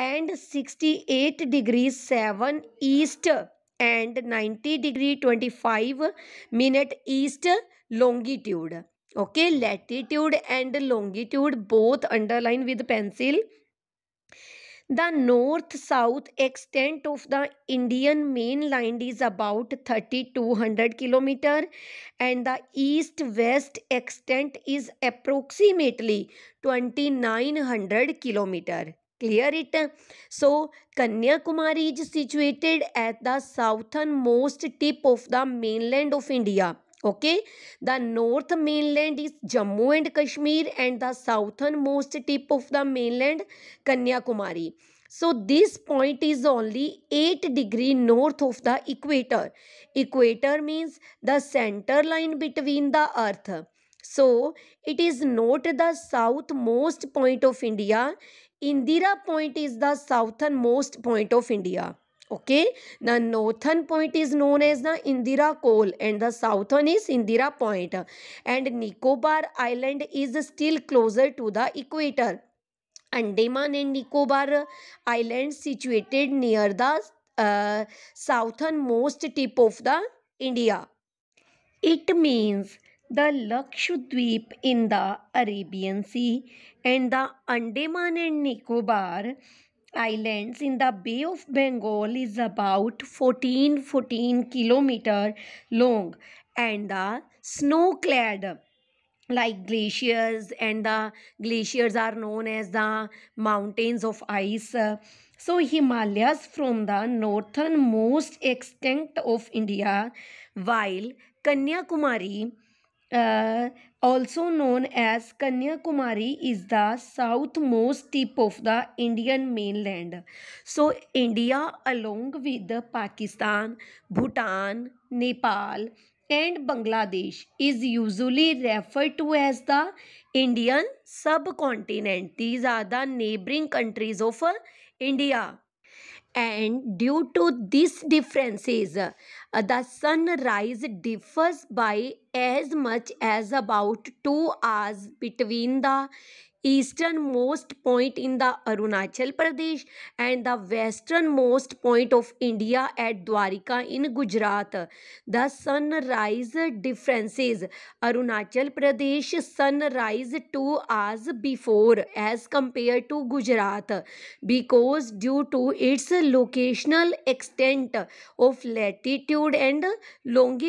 and 68 degrees 7 east and 90 degree 25 minute east longitude okay latitude and longitude both underline with pencil the north south extent of the indian mainland is about 3200 kilometer and the east west extent is approximately 2900 kilometer clear it so kanyakumari is situated at the southernmost tip of the mainland of india okay the north mainland is jammu and kashmir and the southernmost tip of the mainland kanyakumari so this point is only 8 degree north of the equator equator means the center line between the earth so it is not the southmost point of India. Indira point is the southernmost point of India. Okay, the northern point is known as the Indira Col and the southern is Indira Point. And Nicobar Island is still closer to the equator. Andaman and Nicobar Island situated near the uh, southernmost tip of the India. It means the Lakshadweep in the Arabian Sea and the Andaman and Nicobar Islands in the Bay of Bengal is about 14 14 kilometer long and the snow clad like glaciers and the glaciers are known as the mountains of ice so himalayas from the northernmost extent of india while kanyakumari uh, also known as Kanyakumari, is the southmost tip of the Indian mainland. So, India, along with Pakistan, Bhutan, Nepal, and Bangladesh, is usually referred to as the Indian subcontinent. These are the neighboring countries of uh, India. And due to these differences, the sunrise differs by as much as about 2 hours between the easternmost point in the Arunachal Pradesh and the westernmost point of India at Dwarka in Gujarat. The sunrise differences Arunachal Pradesh sunrise 2 hours before as compared to Gujarat because due to its locational extent of latitude include and longi